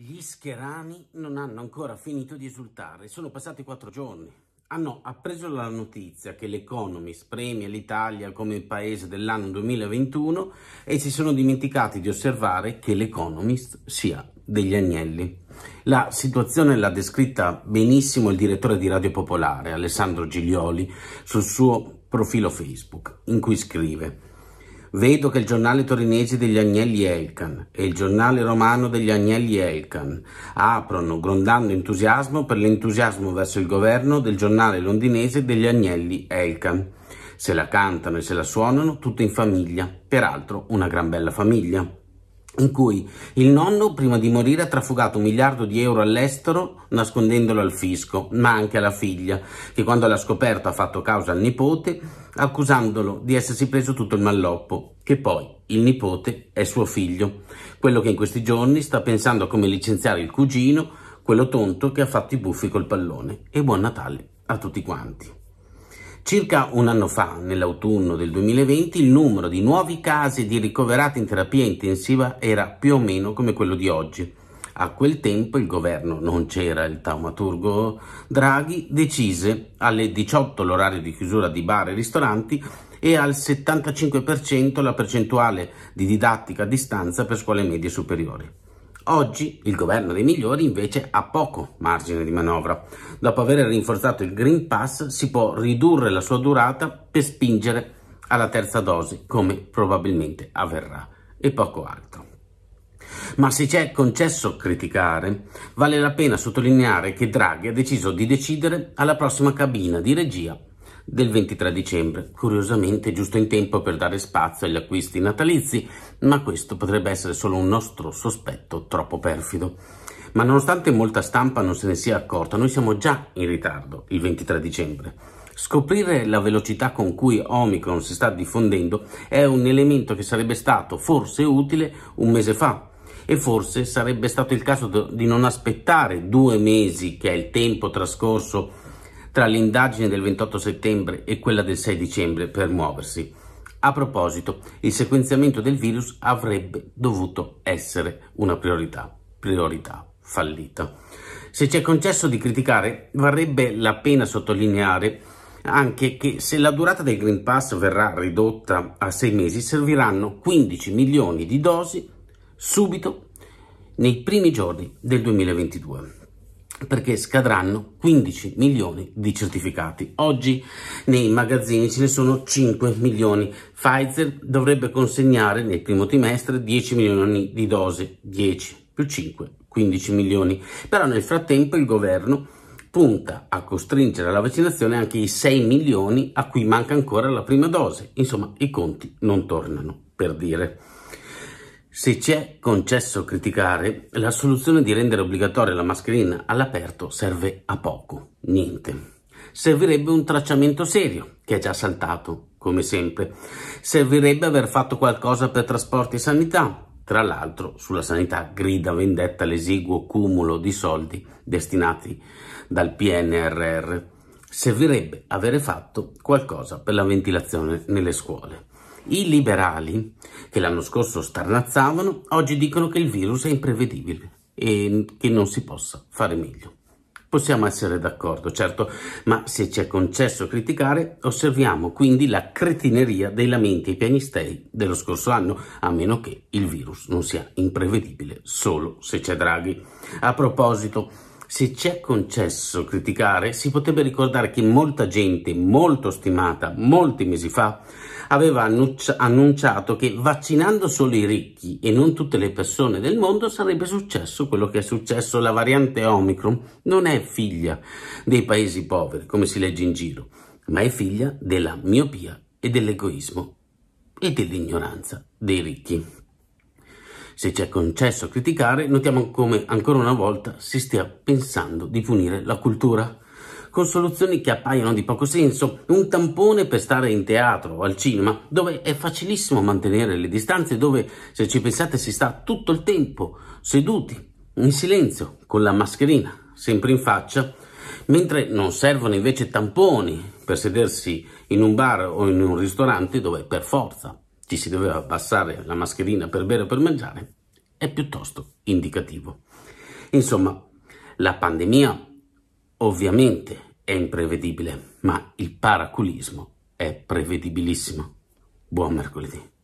Gli scherani non hanno ancora finito di esultare, sono passati quattro giorni. Hanno appreso la notizia che l'Economist premia l'Italia come il paese dell'anno 2021 e si sono dimenticati di osservare che l'Economist sia degli agnelli. La situazione l'ha descritta benissimo il direttore di Radio Popolare, Alessandro Giglioli, sul suo profilo Facebook, in cui scrive Vedo che il giornale torinese degli Agnelli Elkan e il giornale romano degli Agnelli Elkan aprono grondando entusiasmo per l'entusiasmo verso il governo del giornale londinese degli Agnelli Elkan. Se la cantano e se la suonano tutte in famiglia, peraltro una gran bella famiglia in cui il nonno prima di morire ha trafugato un miliardo di euro all'estero nascondendolo al fisco, ma anche alla figlia, che quando l'ha scoperto ha fatto causa al nipote accusandolo di essersi preso tutto il malloppo, che poi il nipote è suo figlio, quello che in questi giorni sta pensando a come licenziare il cugino, quello tonto che ha fatto i buffi col pallone. E buon Natale a tutti quanti. Circa un anno fa, nell'autunno del 2020, il numero di nuovi casi di ricoverati in terapia intensiva era più o meno come quello di oggi. A quel tempo il governo, non c'era il taumaturgo Draghi, decise alle 18 l'orario di chiusura di bar e ristoranti e al 75% la percentuale di didattica a distanza per scuole medie superiori. Oggi il governo dei migliori invece ha poco margine di manovra. Dopo aver rinforzato il Green Pass si può ridurre la sua durata per spingere alla terza dose, come probabilmente avverrà, e poco altro. Ma se c'è concesso criticare, vale la pena sottolineare che Draghi ha deciso di decidere alla prossima cabina di regia del 23 dicembre, curiosamente giusto in tempo per dare spazio agli acquisti natalizi, ma questo potrebbe essere solo un nostro sospetto troppo perfido. Ma nonostante molta stampa non se ne sia accorta, noi siamo già in ritardo il 23 dicembre. Scoprire la velocità con cui Omicron si sta diffondendo è un elemento che sarebbe stato forse utile un mese fa, e forse sarebbe stato il caso di non aspettare due mesi, che è il tempo trascorso tra l'indagine del 28 settembre e quella del 6 dicembre per muoversi. A proposito, il sequenziamento del virus avrebbe dovuto essere una priorità, priorità fallita. Se ci è concesso di criticare, varrebbe la pena sottolineare anche che se la durata del Green Pass verrà ridotta a sei mesi, serviranno 15 milioni di dosi subito nei primi giorni del 2022 perché scadranno 15 milioni di certificati. Oggi nei magazzini ce ne sono 5 milioni. Pfizer dovrebbe consegnare nel primo trimestre 10 milioni di dosi, 10 più 5, 15 milioni. Però nel frattempo il governo punta a costringere alla vaccinazione anche i 6 milioni a cui manca ancora la prima dose. Insomma, i conti non tornano, per dire. Se ci è concesso criticare, la soluzione di rendere obbligatoria la mascherina all'aperto serve a poco, niente. Servirebbe un tracciamento serio, che è già saltato, come sempre. Servirebbe aver fatto qualcosa per trasporti e sanità. Tra l'altro, sulla sanità grida vendetta l'esiguo cumulo di soldi destinati dal PNRR. Servirebbe avere fatto qualcosa per la ventilazione nelle scuole. I liberali, che l'anno scorso starnazzavano, oggi dicono che il virus è imprevedibile e che non si possa fare meglio. Possiamo essere d'accordo, certo, ma se ci è concesso criticare, osserviamo quindi la cretineria dei lamenti pianistei dello scorso anno, a meno che il virus non sia imprevedibile solo se c'è Draghi. A proposito, se ci è concesso criticare, si potrebbe ricordare che molta gente molto stimata molti mesi fa aveva annunciato che vaccinando solo i ricchi e non tutte le persone del mondo sarebbe successo quello che è successo. La variante Omicron non è figlia dei paesi poveri, come si legge in giro, ma è figlia della miopia e dell'egoismo e dell'ignoranza dei ricchi. Se ci è concesso criticare, notiamo come ancora una volta si stia pensando di punire la cultura con soluzioni che appaiono di poco senso, un tampone per stare in teatro o al cinema, dove è facilissimo mantenere le distanze, dove se ci pensate si sta tutto il tempo seduti, in silenzio, con la mascherina sempre in faccia, mentre non servono invece tamponi per sedersi in un bar o in un ristorante dove per forza ci si doveva abbassare la mascherina per bere o per mangiare, è piuttosto indicativo. Insomma, la pandemia ovviamente è imprevedibile, ma il paraculismo è prevedibilissimo. Buon mercoledì.